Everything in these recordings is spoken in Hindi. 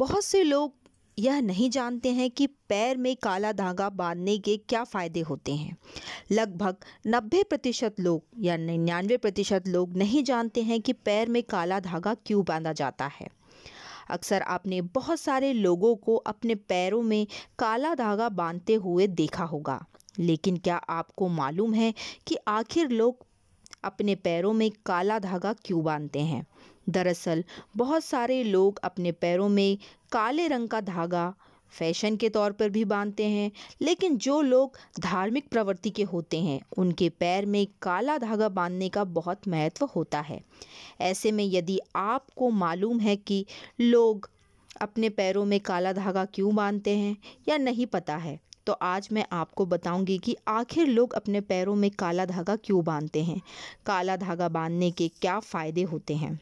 बहुत से लोग यह नहीं जानते हैं कि पैर में काला धागा बांधने के क्या फ़ायदे होते हैं लगभग 90 प्रतिशत लोग या निन्यानवे प्रतिशत लोग नहीं जानते हैं कि पैर में काला धागा क्यों बांधा जाता है अक्सर आपने बहुत सारे लोगों को अपने पैरों में काला धागा बांधते हुए देखा होगा लेकिन क्या आपको मालूम है कि आखिर लोग अपने पैरों में काला धागा क्यों बांधते हैं दरअसल बहुत सारे लोग अपने पैरों में काले रंग का धागा फैशन के तौर पर भी बांधते हैं लेकिन जो लोग धार्मिक प्रवृत्ति के होते हैं उनके पैर में काला धागा बांधने का बहुत महत्व होता है ऐसे में यदि आपको मालूम है कि लोग अपने पैरों में काला धागा क्यों बांधते हैं या नहीं पता है तो आज मैं आपको बताऊंगी कि आखिर लोग अपने पैरों में काला धागा क्यों बांधते हैं काला धागा बांधने के क्या फ़ायदे होते हैं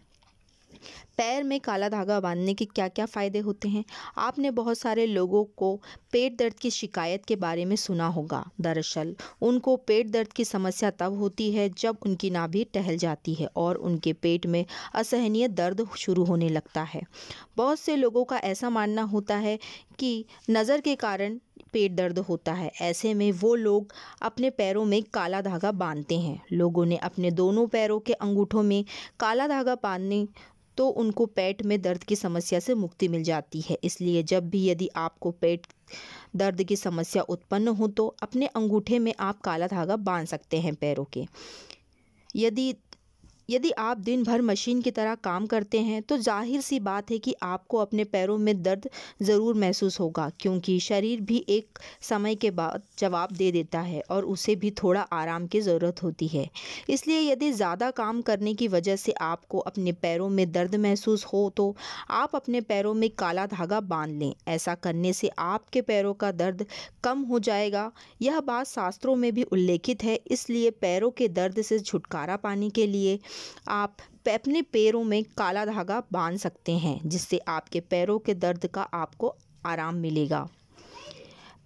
पैर में काला धागा बांधने के क्या क्या फ़ायदे होते हैं आपने बहुत सारे लोगों को पेट दर्द की शिकायत के बारे में सुना होगा दरअसल उनको पेट दर्द की समस्या तब होती है जब उनकी नाभि टहल जाती है और उनके पेट में असहनीय दर्द शुरू होने लगता है बहुत से लोगों का ऐसा मानना होता है कि नज़र के कारण पेट दर्द होता है ऐसे में वो लोग अपने पैरों में काला धागा बांधते हैं लोगों ने अपने दोनों पैरों के अंगूठों में काला धागा बांधने तो उनको पेट में दर्द की समस्या से मुक्ति मिल जाती है इसलिए जब भी यदि आपको पेट दर्द की समस्या उत्पन्न हो तो अपने अंगूठे में आप काला धागा बांध सकते हैं पैरों के यदि यदि आप दिन भर मशीन की तरह काम करते हैं तो जाहिर सी बात है कि आपको अपने पैरों में दर्द ज़रूर महसूस होगा क्योंकि शरीर भी एक समय के बाद जवाब दे देता है और उसे भी थोड़ा आराम की ज़रूरत होती है इसलिए यदि ज़्यादा काम करने की वजह से आपको अपने पैरों में दर्द महसूस हो तो आप अपने पैरों में काला धागा बांध लें ऐसा करने से आपके पैरों का दर्द कम हो जाएगा यह बात शास्त्रों में भी उल्लेखित है इसलिए पैरों के दर्द से छुटकारा पाने के लिए आप अपने पैरों में काला धागा बांध सकते हैं जिससे आपके पैरों के दर्द का आपको आराम मिलेगा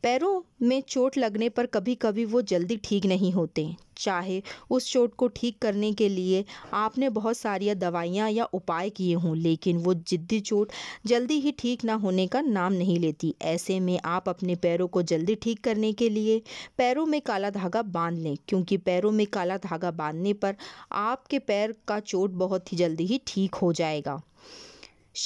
पैरों में चोट लगने पर कभी कभी वो जल्दी ठीक नहीं होते चाहे उस चोट को ठीक करने के लिए आपने बहुत सारी दवाइयाँ या उपाय किए हों लेकिन वो जिद्दी चोट जल्दी ही ठीक ना होने का नाम नहीं लेती ऐसे में आप अपने पैरों को जल्दी ठीक करने के लिए पैरों में काला धागा बांध लें क्योंकि पैरों में काला धागा बांधने पर आपके पैर का चोट बहुत ही जल्दी ही ठीक हो जाएगा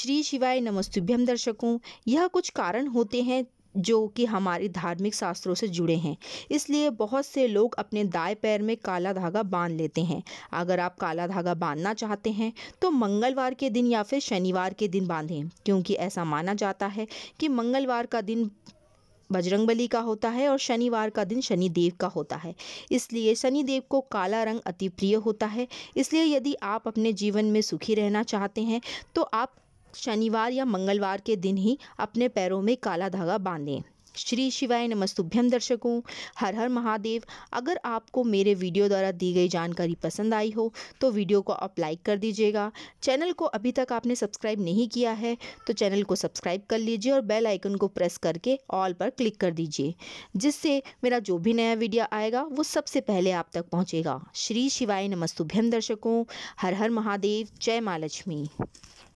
श्री शिवाय नमस्तुभ्यम दर्शकों यह कुछ कारण होते हैं जो कि हमारे धार्मिक शास्त्रों से जुड़े हैं इसलिए बहुत से लोग अपने दाएं पैर में काला धागा बांध लेते हैं अगर आप काला धागा बांधना चाहते हैं तो मंगलवार के दिन या फिर शनिवार के दिन बांधें क्योंकि ऐसा माना जाता है कि मंगलवार का दिन बजरंग बली का होता है और शनिवार का दिन शनिदेव का होता है इसलिए शनिदेव को काला रंग अति प्रिय होता है इसलिए यदि आप अपने जीवन में सुखी रहना चाहते हैं तो आप शनिवार या मंगलवार के दिन ही अपने पैरों में काला धागा बांधें श्री शिवाय नमस्तुभ्यम दर्शकों हर हर महादेव अगर आपको मेरे वीडियो द्वारा दी गई जानकारी पसंद आई हो तो वीडियो को आप लाइक कर दीजिएगा चैनल को अभी तक आपने सब्सक्राइब नहीं किया है तो चैनल को सब्सक्राइब कर लीजिए और बेल आइकन को प्रेस करके ऑल पर क्लिक कर दीजिए जिससे मेरा जो भी नया वीडियो आएगा वो सबसे पहले आप तक पहुँचेगा श्री शिवाय नमस्तुभ्यम दर्शकों हर हर महादेव जय माँ लक्ष्मी